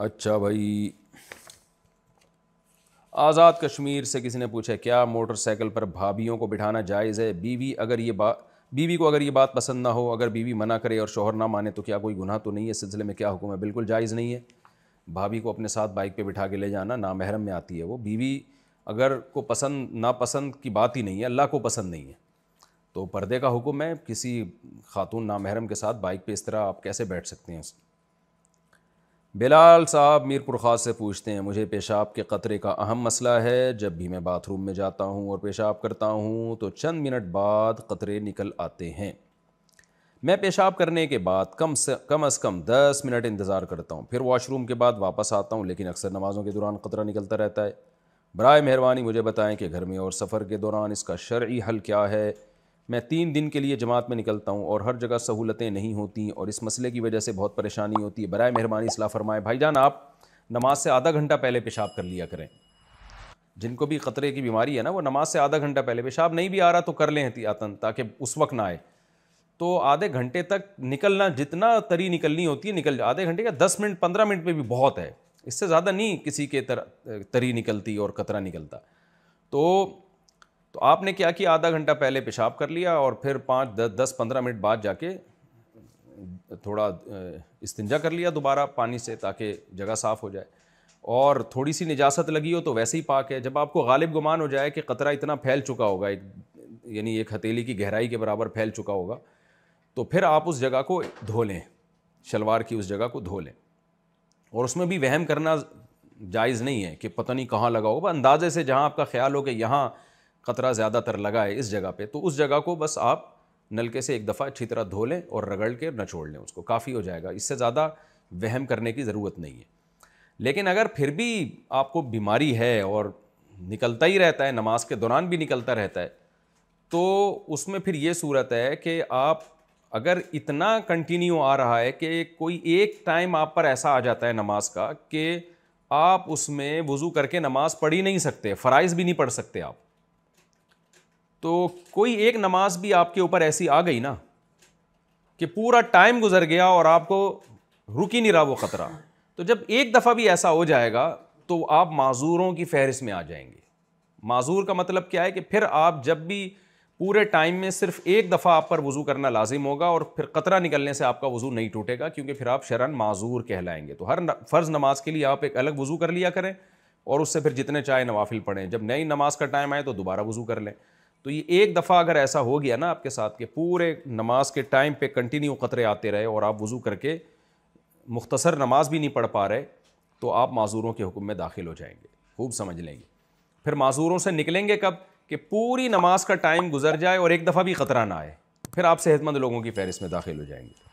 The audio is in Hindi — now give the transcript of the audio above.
अच्छा भाई आज़ाद कश्मीर से किसी ने पूछा क्या मोटरसाइकिल पर भाभीियों को बिठाना जायज़ है बीवी अगर ये बात बीवी को अगर ये बात पसंद ना हो अगर बीवी मना करे और शोहर ना माने तो क्या कोई गुनाह तो नहीं है सिलसिले में क्या हुक्म है बिल्कुल जायज़ नहीं है भाभी को अपने साथ बाइक पे बिठा के ले जाना नामहरम में आती है वो बीवी अगर को पसंद नापसंद की बात ही नहीं है अल्लाह को पसंद नहीं है तो पर्दे का हुक्म है किसी खातून नामहरम के साथ बाइक पे इस तरह आप कैसे बैठ सकते हैं बिलाल साहब मीरपुर ख़ास से पूछते हैं मुझे पेशाब के क़तरे का अहम मसला है जब भी मैं बाथरूम में जाता हूँ और पेशाब करता हूँ तो चंद मिनट बाद क़तरे निकल आते हैं मैं पेशाब करने के बाद कम से कम अज़ कम दस मिनट इंतज़ार करता हूँ फिर वॉशरूम के बाद वापस आता हूँ लेकिन अक्सर नमाज़ों के दौरान ख़तरा निकलता रहता है बरए मेहरबानी मुझे बताएँ कि घर में और सफ़र के दौरान इसका शर्य हल क्या है मैं तीन दिन के लिए जमात में निकलता हूँ और हर जगह सहूलतें नहीं होती और इस मसले की वजह से बहुत परेशानी होती है बर मेहरबानी इसलाह फरमाए भाईजान आप नमाज से आधा घंटा पहले पेशाब कर लिया करें जिनको भी ख़तरे की बीमारी है ना वो नमाज से आधा घंटा पहले पेशाब नहीं भी आ रहा तो कर लें आतन ताकि उस वक्त ना आए तो आधे घंटे तक निकलना जितना तरी निकलनी होती है निकल आधे घंटे का दस मिनट पंद्रह मिनट में भी बहुत है इससे ज़्यादा नहीं किसी के तर, तरी निकलती और कतरा निकलता तो आपने क्या किया आधा घंटा पहले पेशाब कर लिया और फिर पाँच दस दस पंद्रह मिनट बाद जाके थोड़ा इस्तंजा कर लिया दोबारा पानी से ताकि जगह साफ़ हो जाए और थोड़ी सी निजात लगी हो तो वैसे ही पाक है जब आपको गालिब गुमान हो जाए कि कतरा इतना फैल चुका होगा एक यानी एक हथेली की गहराई के बराबर फैल चुका होगा तो फिर आप उस जगह को धो लें शलवार की उस जगह को धो लें और उसमें भी वहम करना जायज़ नहीं है कि पता नहीं कहाँ लगा होगा अंदाजे से जहाँ आपका ख्याल हो कि यहाँ ख़तरा ज़्यादातर लगा है इस जगह पे तो उस जगह को बस आप नलके से एक दफ़ा अच्छी तरह धो लें और रगड़ के नचोड़ लें उसको काफ़ी हो जाएगा इससे ज़्यादा वहम करने की ज़रूरत नहीं है लेकिन अगर फिर भी आपको बीमारी है और निकलता ही रहता है नमाज के दौरान भी निकलता रहता है तो उसमें फिर ये सूरत है कि आप अगर इतना कंटिन्यू आ रहा है कि कोई एक टाइम आप पर ऐसा आ जाता है नमाज का कि आप उसमें वज़ू करके नमाज़ पढ़ ही नहीं सकते फ़राइज़ भी नहीं पढ़ सकते आप तो कोई एक नमाज भी आपके ऊपर ऐसी आ गई ना कि पूरा टाइम गुजर गया और आपको रुक ही नहीं रहा वो ख़तरा तो जब एक दफ़ा भी ऐसा हो जाएगा तो आप माजूरों की फहरिस्त में आ जाएंगे माजूर का मतलब क्या है कि फिर आप जब भी पूरे टाइम में सिर्फ एक दफ़ा आप पर वज़ू करना लाजिम होगा और फिर ख़तरा निकलने से आपका वज़ू नहीं टूटेगा क्योंकि फिर आप शरण माजूर कहलाएंगे तो हर फ़र्ज़ नमाज़ के लिए आप एक अलग वज़ू कर लिया करें और उससे फिर जितने चाहे नवाफिल पढ़ें जब नई नमाज का टाइम आए तो दोबारा वज़ू कर लें तो ये एक दफ़ा अगर ऐसा हो गया ना आपके साथ के पूरे नमाज के टाइम पे कंटिन्यू ख़तरे आते रहे और आप वज़ू करके मुख्तसर नमाज भी नहीं पढ़ पा रहे तो आप माजूरों के हुक्म में दाखिल हो जाएंगे खूब समझ लेंगे फिर माजूरों से निकलेंगे कब कि पूरी नमाज का टाइम गुजर जाए और एक दफ़ा भी ख़तरा ना आए फिर आप सेहतमंद लोगों की फहरिस्त में दाखिल हो जाएंगे